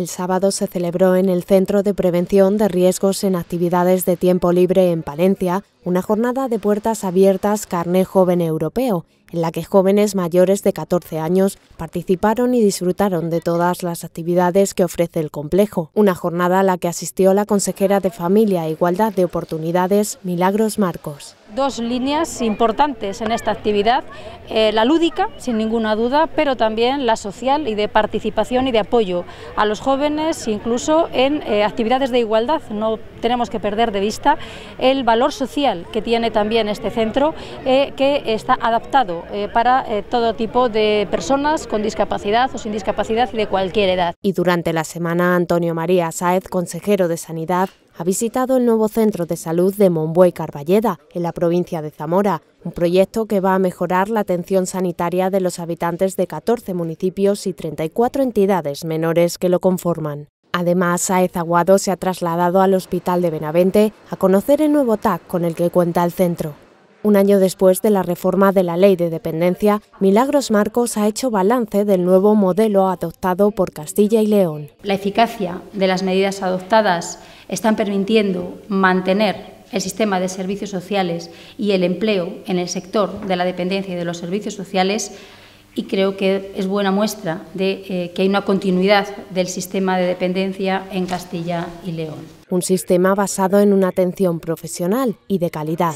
El sábado se celebró en el Centro de Prevención de Riesgos en Actividades de Tiempo Libre en Palencia una jornada de puertas abiertas carnet Joven Europeo, en la que jóvenes mayores de 14 años participaron y disfrutaron de todas las actividades que ofrece el complejo. Una jornada a la que asistió la consejera de Familia e Igualdad de Oportunidades, Milagros Marcos. Dos líneas importantes en esta actividad, eh, la lúdica, sin ninguna duda, pero también la social y de participación y de apoyo a los jóvenes, incluso en eh, actividades de igualdad. No tenemos que perder de vista el valor social que tiene también este centro, eh, que está adaptado eh, para eh, todo tipo de personas con discapacidad o sin discapacidad y de cualquier edad. Y durante la semana, Antonio María Sáez, consejero de Sanidad, ha visitado el nuevo centro de salud de Monbuey Carballeda, en la provincia de Zamora, un proyecto que va a mejorar la atención sanitaria de los habitantes de 14 municipios y 34 entidades menores que lo conforman. Además, Saez Aguado se ha trasladado al Hospital de Benavente a conocer el nuevo TAC con el que cuenta el centro. Un año después de la reforma de la ley de dependencia, Milagros Marcos ha hecho balance del nuevo modelo adoptado por Castilla y León. La eficacia de las medidas adoptadas están permitiendo mantener el sistema de servicios sociales y el empleo en el sector de la dependencia y de los servicios sociales y creo que es buena muestra de eh, que hay una continuidad del sistema de dependencia en Castilla y León. Un sistema basado en una atención profesional y de calidad.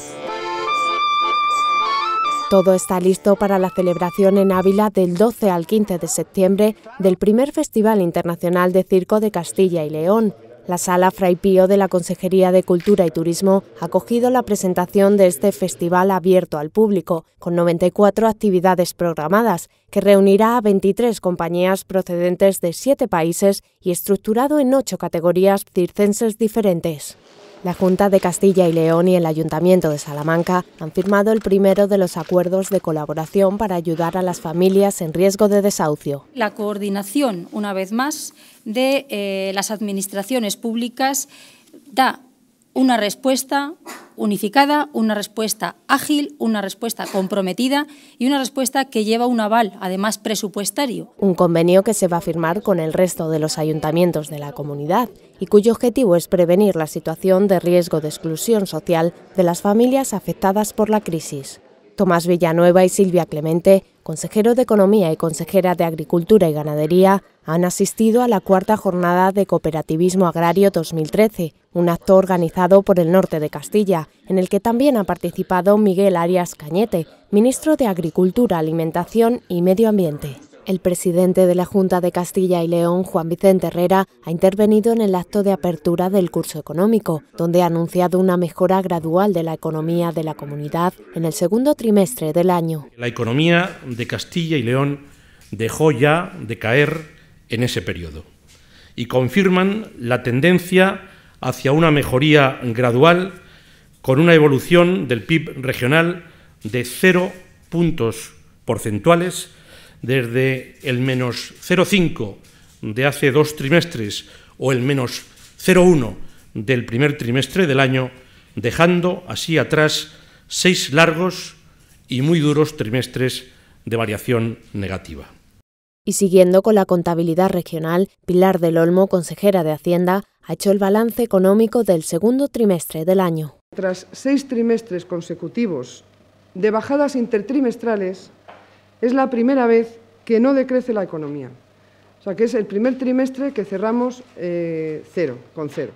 Todo está listo para la celebración en Ávila del 12 al 15 de septiembre del primer Festival Internacional de Circo de Castilla y León, la sala Fray Pío de la Consejería de Cultura y Turismo ha acogido la presentación de este festival abierto al público, con 94 actividades programadas, que reunirá a 23 compañías procedentes de siete países y estructurado en ocho categorías circenses diferentes. La Junta de Castilla y León y el Ayuntamiento de Salamanca han firmado el primero de los acuerdos de colaboración para ayudar a las familias en riesgo de desahucio. La coordinación, una vez más, de eh, las administraciones públicas da una respuesta unificada, una respuesta ágil, una respuesta comprometida y una respuesta que lleva un aval, además presupuestario. Un convenio que se va a firmar con el resto de los ayuntamientos de la comunidad y cuyo objetivo es prevenir la situación de riesgo de exclusión social de las familias afectadas por la crisis. Tomás Villanueva y Silvia Clemente, consejero de Economía y consejera de Agricultura y Ganadería, han asistido a la cuarta jornada de Cooperativismo Agrario 2013, un acto organizado por el norte de Castilla, en el que también ha participado Miguel Arias Cañete, ministro de Agricultura, Alimentación y Medio Ambiente. El presidente de la Junta de Castilla y León, Juan Vicente Herrera, ha intervenido en el acto de apertura del curso económico, donde ha anunciado una mejora gradual de la economía de la comunidad en el segundo trimestre del año. La economía de Castilla y León dejó ya de caer en ese periodo y confirman la tendencia hacia una mejoría gradual con una evolución del PIB regional de 0 puntos porcentuales desde el menos 0,5 de hace dos trimestres o el menos 0,1 del primer trimestre del año, dejando así atrás seis largos y muy duros trimestres de variación negativa. Y siguiendo con la contabilidad regional, Pilar del Olmo, consejera de Hacienda, ha hecho el balance económico del segundo trimestre del año. Tras seis trimestres consecutivos de bajadas intertrimestrales, es la primera vez que no decrece la economía. O sea, que es el primer trimestre que cerramos eh, cero, con cero.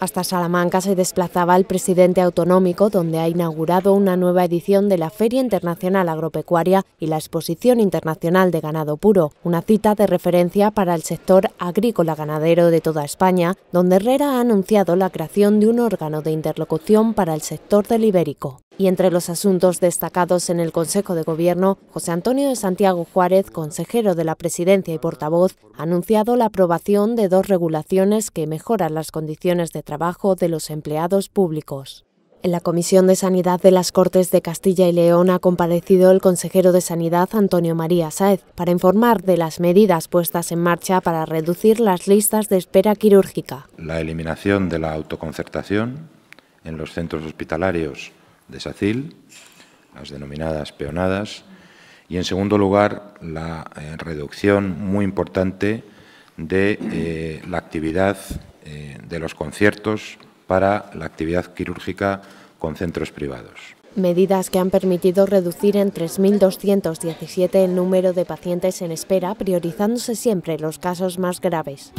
Hasta Salamanca se desplazaba el presidente autonómico, donde ha inaugurado una nueva edición de la Feria Internacional Agropecuaria y la Exposición Internacional de Ganado Puro, una cita de referencia para el sector agrícola-ganadero de toda España, donde Herrera ha anunciado la creación de un órgano de interlocución para el sector del ibérico. Y entre los asuntos destacados en el Consejo de Gobierno, José Antonio de Santiago Juárez, consejero de la Presidencia y portavoz, ha anunciado la aprobación de dos regulaciones que mejoran las condiciones de trabajo de los empleados públicos. En la Comisión de Sanidad de las Cortes de Castilla y León ha comparecido el consejero de Sanidad Antonio María Sáez para informar de las medidas puestas en marcha para reducir las listas de espera quirúrgica. La eliminación de la autoconcertación en los centros hospitalarios de SACIL, las denominadas peonadas, y en segundo lugar la eh, reducción muy importante de eh, la actividad eh, de los conciertos para la actividad quirúrgica con centros privados. Medidas que han permitido reducir en 3.217 el número de pacientes en espera, priorizándose siempre los casos más graves.